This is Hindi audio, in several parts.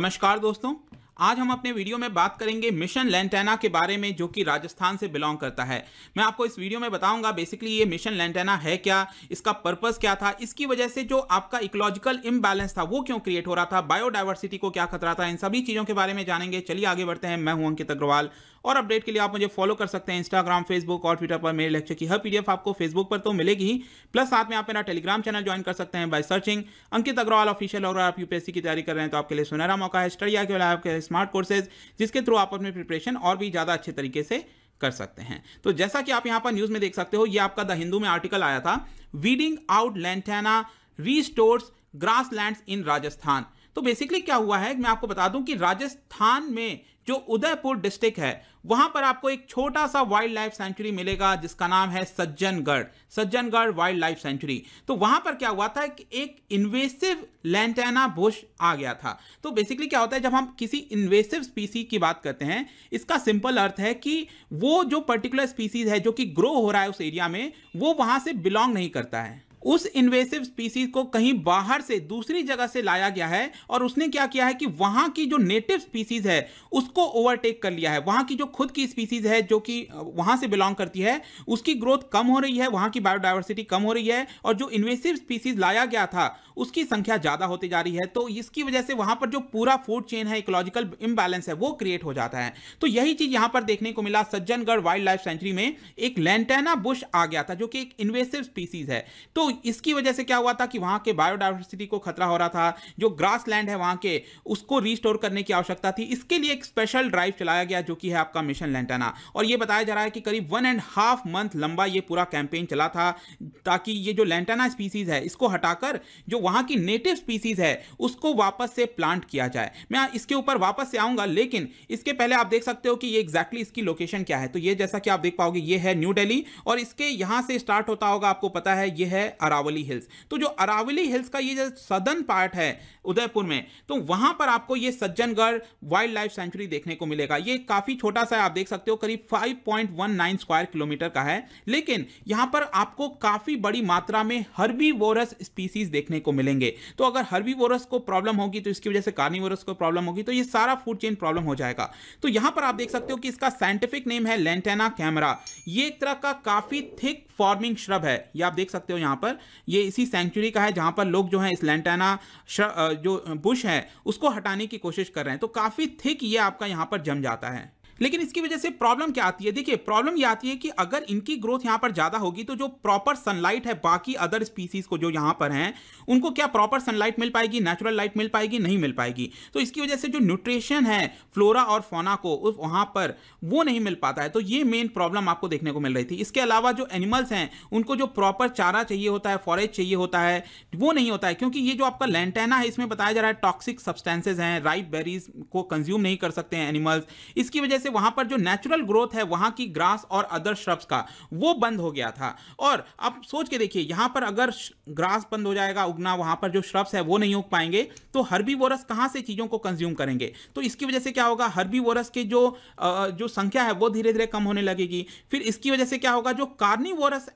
नमस्कार दोस्तों आज हम अपने वीडियो में बात करेंगे मिशन लेंटेना के बारे में जो कि राजस्थान से बिलोंग करता है मैं आपको इस वीडियो में बताऊंगा बेसिकली ये मिशन लेंटेना है क्या इसका पर्पस क्या था इसकी वजह से जो आपका इकोलॉजिकल इम्बैलेंस था वो क्यों क्रिएट हो रहा था बायोडाइवर्सिटी को क्या खतरा था इन सभी चीज़ों के बारे में जानेंगे चलिए आगे बढ़ते हैं मैं हूं अंकित अग्रवाल और अपडेट के लिए आप मुझे फॉलो कर सकते हैं इंस्टाग्राम फेसबुक और ट्विटर पर मेरे लेक्चर की हर पीडीएफ आपको फेसबुक पर तो मिलेगी ही प्लस साथ में आप मेरा टेलीग्राम चैनल ज्वाइन कर सकते हैं by searching Ankit Agarwal official और आप यूपीएससी की तैयारी कर रहे हैं तो आपके लिए सुनहरा मौका है स्टडी आगे वाला आपके स्मार्ट कोर्सेज जिसके थ्रू आप अपनी प्रिपरेशन और भी ज़्यादा अच्छे तरीके से कर सकते हैं तो जैसा कि आप यहाँ पर न्यूज़ में देख सकते हो ये आपका द हिंदू में आर्टिकल आया था weeding out lantana restores grassland in Rajasthan तो बेसिकली क्या हुआ है मैं आपको बता दूं कि राजस्थान में जो उदयपुर डिस्ट्रिक्ट है वहां पर आपको एक छोटा सा वाइल्ड लाइफ सेंचुरी मिलेगा जिसका नाम है Sajjangarh Sajjangarh wildlife sanctuary तो वहां पर क्या हुआ था कि एक इन्वेसिव लेंटेना बुश आ गया था तो बेसिकली क्या होता है जब हम किसी इन्वेसिव स्पीसी की बात करते हैं इसका सिंपल अर्थ है कि वो जो पर्टिकुलर स्पीसीज है जो कि ग्रो हो रहा है उस एरिया में वो वहां से बिलोंग नहीं करता है उस इन्वेसिव स्पीसीज को कहीं बाहर से दूसरी जगह से लाया गया है और उसने क्या किया है कि वहां की जो नेटिव स्पीसीज है उसको ओवरटेक कर लिया है वहां की जो खुद की स्पीसीज है जो कि वहां से बिलोंग करती है उसकी ग्रोथ कम हो रही है वहां की बायोडाइवर्सिटी कम हो रही है और जो इन्वेसिव स्पीसीज लाया गया था उसकी संख्या ज्यादा होती जा रही है तो इसकी वजह से वहां पर जो पूरा फूड चेन है इकोलॉजिकल इम्बैलेंस है वो क्रिएट हो जाता है तो यही चीज यहां पर देखने को मिला सज्जनगढ़ वाइल्ड लाइफ सेंचुरी में एक लेंटेना बुश आ गया था जो कि एक इन्वेसिव स्पीसीज है तो इसकी वजह से क्या हुआ था कि वहां के बायोडाइवर्सिटी को खतरा हो रहा था जो ग्रास लैंड है वहां के उसको रिस्टोर करने की आवश्यकता थी इसके लिए एक स्पेशल ड्राइव चलाया गया जो कि है आपका मिशन लेंटाना और यह बताया जा रहा है कि करीब वन एंड हाफ मंथ लंबा यह पूरा कैंपेन चला था ताकि ये जो लेंटाना स्पीसीज है इसको हटाकर जो वहां की नेटिव स्पीसीज है उसको वापस से प्लांट किया जाए मैं इसके ऊपर वापस से आऊंगा लेकिन इसके पहले आप देख सकते हो कि ये एग्जैक्टली इसकी लोकेशन क्या है तो ये जैसा कि आप देख पाओगे ये है न्यू डेली और इसके यहां से स्टार्ट होता होगा आपको पता है ये है अरावली हिल्स तो जो अरावली हिल्स का ये जो सदन पार्ट है उदयपुर में तो वहां पर आपको ये सज्जनगढ़ वाइल्ड लाइफ सेंचुरी देखने को मिलेगा ये काफी छोटा सा है आप देख सकते हो करीब 5.19 स्क्वायर किलोमीटर का है लेकिन यहां पर आपको काफी बड़ी मात्रा में हर्बी स्पीसीज देखने को मिलेंगे तो अगर हर्बी को प्रॉब्लम होगी तो इसकी वजह से कार्निवोरस को प्रॉब्लम होगी तो ये सारा फूड चेन प्रॉब्लम हो जाएगा तो यहां पर आप देख सकते हो कि इसका साइंटिफिक नेम है लेंटेना कैमरा ये एक तरह का काफी थिक फॉर्मिंग श्रब है ये आप देख सकते हो यहां पर पर ये इसी सेंचुरी का है जहाँ पर लोग जो है इस जो बुश है उसको हटाने की कोशिश कर रहे हैं तो काफ़ी थिक ये आपका यहाँ पर जम जाता है लेकिन इसकी वजह से प्रॉब्लम क्या आती है देखिए प्रॉब्लम ये आती है कि अगर इनकी ग्रोथ यहाँ पर ज़्यादा होगी तो जो प्रॉपर सनलाइट है बाकी अदर स्पीसीज को जो यहाँ पर हैं उनको क्या प्रॉपर सनलाइट मिल पाएगी नेचुरल लाइट मिल पाएगी नहीं मिल पाएगी तो इसकी वजह से जो न्यूट्रिशन है फ्लोरा और फोना को वहाँ पर वो नहीं मिल पाता है तो ये मेन प्रॉब्लम आपको देखने को मिल रही थी इसके अलावा जो एनिमल्स हैं उनको जो प्रॉपर चारा चाहिए होता है फॉरेज चाहिए होता है वो नहीं होता है क्योंकि ये जो आपका लेंटेना है इसमें बताया जा रहा है टॉक्सिक सब्सटेंसेज हैं राइट बेरीज को कंज्यूम नहीं कर सकते हैं एनिमल्स इसकी वजह से वहां पर जो नेचुरल ग्रोथ है वहां की ग्रास और अदर श्रब्स का वो बंद हो गया था और अब सोच के देखिए यहां पर अगर ग्रास बंद हो जाएगा उगना वहां पर जो श्रब्स है वो नहीं उग पाएंगे तो वोरस कहां से चीजों को कंज्यूम करेंगे तो इसकी वजह से क्या होगा वोरस के जो जो संख्या है वो धीरे धीरे कम होने लगेगी फिर इसकी वजह से क्या होगा जो कार्नी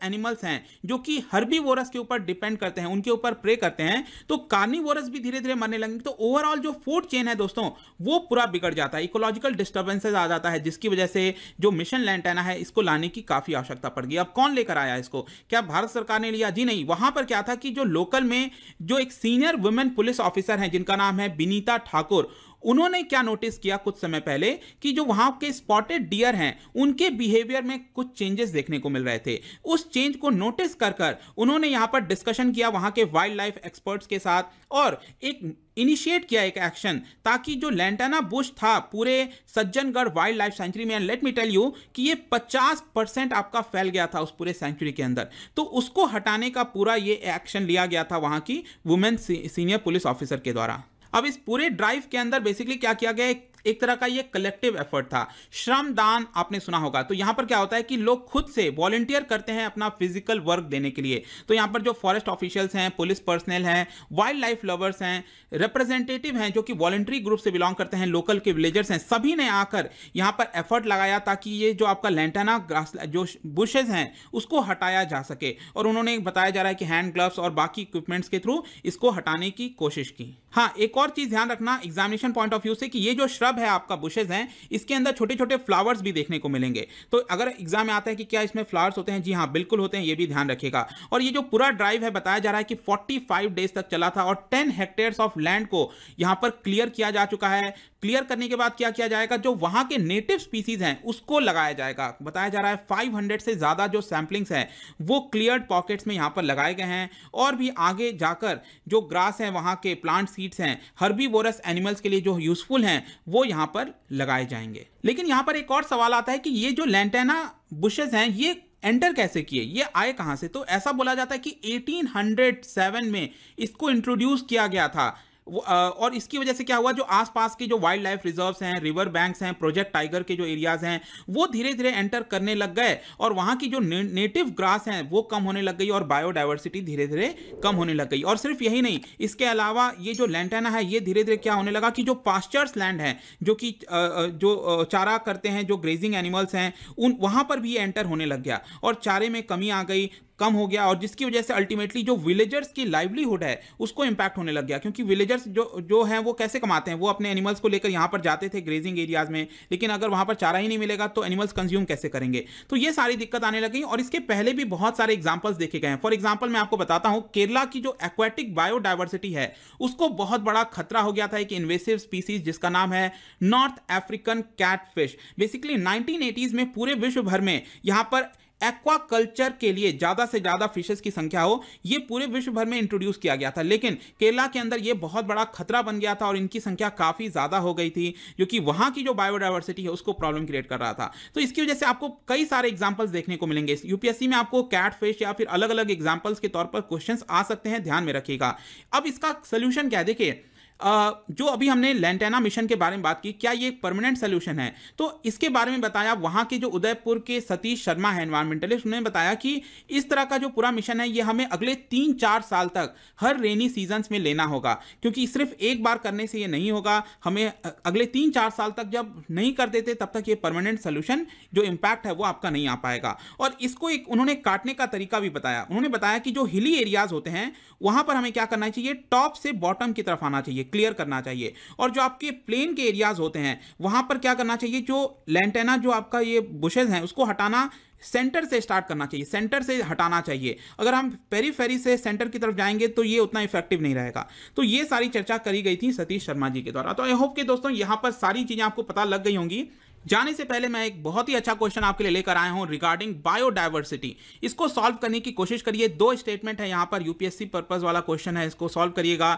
एनिमल्स हैं जो कि हर्बीवोरस के ऊपर डिपेंड करते हैं उनके ऊपर प्रे करते हैं तो कार्नी भी धीरे धीरे मरने लगेंगे तो ओवरऑल जो फूड चेन है दोस्तों वो पूरा बिगड़ जाता है इकोलॉजिकल डिस्टर्बेंसेज आ जाते जाता है जिसकी वजह से जो मिशन लैंटेना है इसको लाने की काफ़ी आवश्यकता पड़ गई अब कौन लेकर आया इसको क्या भारत सरकार ने लिया जी नहीं वहां पर क्या था कि जो लोकल में जो एक सीनियर वुमेन पुलिस ऑफिसर हैं जिनका नाम है बिनीता ठाकुर उन्होंने क्या नोटिस किया कुछ समय पहले कि जो वहां के स्पॉटेड डियर हैं उनके बिहेवियर में कुछ चेंजेस देखने को मिल रहे थे उस चेंज को नोटिस कर कर उन्होंने यहां पर डिस्कशन किया वहां के वाइल्ड लाइफ एक्सपर्ट्स के साथ और एक इनिशिएट किया एक एक्शन ताकि जो लैंटाना बुश था पूरे सज्जनगढ़ वाइल्ड लाइफ सेंचुरी में and let me tell you कि ये 50 परसेंट आपका फैल गया था उस पूरे सेंचुरी के अंदर तो उसको हटाने का पूरा ये एक्शन लिया गया था वहां की वुमेन सीनियर पुलिस ऑफिसर के द्वारा अब इस पूरे ड्राइव के अंदर बेसिकली क्या किया गया एक एक तरह का ये कलेक्टिव एफर्ट था श्रम दान आपने सुना होगा तो यहां पर क्या होता है कि लोग खुद से वॉलेंटियर करते हैं अपना फिजिकल वर्क देने के लिए तो यहां पर जो फॉरेस्ट ऑफिशियल्स हैं पुलिस पर्सनल हैं वाइल्ड लाइफ लवर्स हैं रिप्रेजेंटेटिव हैं जो कि वॉलेंट्री ग्रुप से बिलोंग करते हैं लोकल के विलेजर्स हैं सभी ने आकर यहां पर एफर्ट लगाया ताकि ये जो आपका लेंटाना ग्रास जो बुशेज हैं उसको हटाया जा सके और उन्होंने बताया जा रहा है कि हैंड ग्लव्स और बाकी इक्विपमेंट्स के थ्रू इसको हटाने की कोशिश की हाँ एक और चीज़ ध्यान रखना एग्जामिनेशन पॉइंट ऑफ व्यू से कि ये जो श्रब गुलाब है आपका बुशेज हैं इसके अंदर छोटे छोटे फ्लावर्स भी देखने को मिलेंगे तो अगर एग्जाम में आता है कि क्या इसमें फ्लावर्स होते हैं जी हाँ बिल्कुल होते हैं ये भी ध्यान रखेगा और ये जो पूरा ड्राइव है बताया जा रहा है कि 45 डेज तक चला था और 10 हेक्टेयर्स ऑफ लैंड को यहां पर क्लियर किया जा चुका है क्लियर करने के बाद क्या किया जाएगा जो वहां के नेटिव स्पीसीज हैं उसको लगाया जाएगा बताया जा रहा है 500 से ज्यादा जो सैम्पलिंग्स हैं वो क्लियर पॉकेट्स में यहां पर लगाए गए हैं और भी आगे जाकर जो ग्रास हैं वहां के प्लांट सीड्स हैं हर्बी एनिमल्स के लिए जो यूजफुल हैं वो यहाँ पर लगाए जाएंगे लेकिन यहाँ पर एक और सवाल आता है कि ये जो लेंटेना बुशेज हैं ये एंटर कैसे किए ये आए कहाँ से तो ऐसा बोला जाता है कि 1807 में इसको इंट्रोड्यूस किया गया था और इसकी वजह से क्या हुआ जो आसपास के जो वाइल्ड लाइफ रिजर्व्स हैं रिवर बैंक्स हैं प्रोजेक्ट टाइगर के जो एरियाज हैं वो धीरे धीरे एंटर करने लग गए और वहाँ की जो ने, नेटिव ग्रास हैं वो कम होने लग गई और बायोडाइवर्सिटी धीरे धीरे कम होने लग गई और सिर्फ यही नहीं इसके अलावा ये जो लैंटाना है ये धीरे धीरे क्या होने लगा कि जो पास्चर्स लैंड है जो कि जो चारा करते हैं जो ग्रेजिंग एनिमल्स हैं उन वहाँ पर भी ये एंटर होने लग गया और चारे में कमी आ गई कम हो गया और जिसकी वजह से अल्टीमेटली जो विलेजर्स की लाइवलीहुड है उसको इम्पैक्ट होने लग गया क्योंकि विलेजर्स जो जो हैं वो कैसे कमाते हैं वो अपने एनिमल्स को लेकर यहाँ पर जाते थे ग्रेजिंग एरियाज में लेकिन अगर वहाँ पर चारा ही नहीं मिलेगा तो एनिमल्स कंज्यूम कैसे करेंगे तो ये सारी दिक्कत आने लगी और इसके पहले भी बहुत सारे एग्जाम्पल्स देखे गए हैं फॉर एग्जाम्पल मैं आपको बताता हूँ केरला की जो एक्वेटिक बायोडाइवर्सिटी है उसको बहुत बड़ा खतरा हो गया था एक इन्वेसिव स्पीसीज जिसका नाम है North African cat basically nineteen में पूरे विश्व भर में यहाँ पर एक्वाकल्चर के लिए ज़्यादा से ज़्यादा फिशेस की संख्या हो यह पूरे विश्व भर में इंट्रोड्यूस किया गया था लेकिन केरला के अंदर यह बहुत बड़ा खतरा बन गया था और इनकी संख्या काफ़ी ज़्यादा हो गई थी जो कि की जो बायोडाइवर्सिटी है उसको प्रॉब्लम क्रिएट कर रहा था तो इसकी वजह से आपको कई सारे एग्जाम्पल्स देखने को मिलेंगे यूपीएससी में आपको कैट फिश या फिर अलग अलग एग्जाम्पल्स के तौर पर क्वेश्चन आ सकते हैं ध्यान में रखिएगा अब इसका सोल्यूशन क्या है देखिए जो अभी हमने लेंटेना मिशन के बारे में बात की क्या ये परमानेंट सोल्यूशन है तो इसके बारे में बताया वहाँ के जो उदयपुर के सतीश शर्मा है एनवायरमेंटलिस्ट उन्होंने बताया कि इस तरह का जो पूरा मिशन है ये हमें अगले तीन चार साल तक हर रेनी सीजन्स में लेना होगा क्योंकि सिर्फ एक बार करने से ये नहीं होगा हमें अगले तीन चार साल तक जब नहीं कर देते तब तक ये परमानेंट सोल्यूशन जो इम्पैक्ट है वो आपका नहीं आ पाएगा और इसको एक उन्होंने काटने का तरीका भी बताया उन्होंने बताया कि जो हिली एरियाज होते हैं वहाँ पर हमें क्या करना चाहिए टॉप से बॉटम की तरफ आना चाहिए चाहिए क्लियर करना चाहिए और जो आपके प्लेन के एरियाज होते हैं वहां पर क्या करना चाहिए जो लेंटेना जो आपका ये बुशेज हैं उसको हटाना सेंटर से स्टार्ट करना चाहिए सेंटर से हटाना चाहिए अगर हम पेरी से सेंटर की तरफ जाएंगे तो ये उतना इफेक्टिव नहीं रहेगा तो ये सारी चर्चा करी गई थी सतीश शर्मा जी के द्वारा तो आई होप के दोस्तों यहाँ पर सारी चीज़ें आपको पता लग गई होंगी जाने से पहले मैं एक बहुत ही अच्छा क्वेश्चन आपके लिए लेकर आया हूं रिगार्डिंग बायोडाइवर्सिटी इसको सॉल्व करने की कोशिश करिए दो स्टेटमेंट है यहां पर यूपीएससी पर्पज वाला क्वेश्चन है इसको सॉल्व करिएगा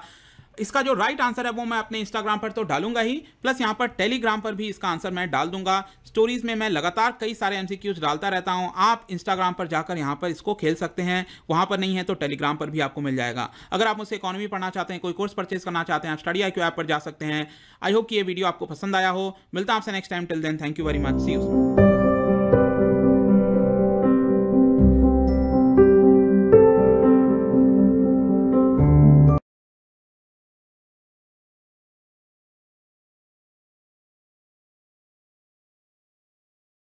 इसका जो राइट आंसर है वो मैं अपने इंस्टाग्राम पर तो डालूंगा ही प्लस यहाँ पर टेलीग्राम पर भी इसका आंसर मैं डाल दूंगा स्टोरीज में मैं लगातार कई सारे एमसीक्यूज डालता रहता हूँ आप इंस्टाग्राम पर जाकर यहाँ पर इसको खेल सकते हैं वहाँ पर नहीं है तो टेलीग्राम पर भी आपको मिल जाएगा अगर आप मुझसे इकोनॉमी पढ़ना चाहते हैं कोई कोर्स परचेज करना चाहते हैं आप स्टडी आई क्यू ऐप पर जा सकते हैं आई होप कि ये वीडियो आपको पसंद आया हो मिलता आपसे next time till then thank you very much see you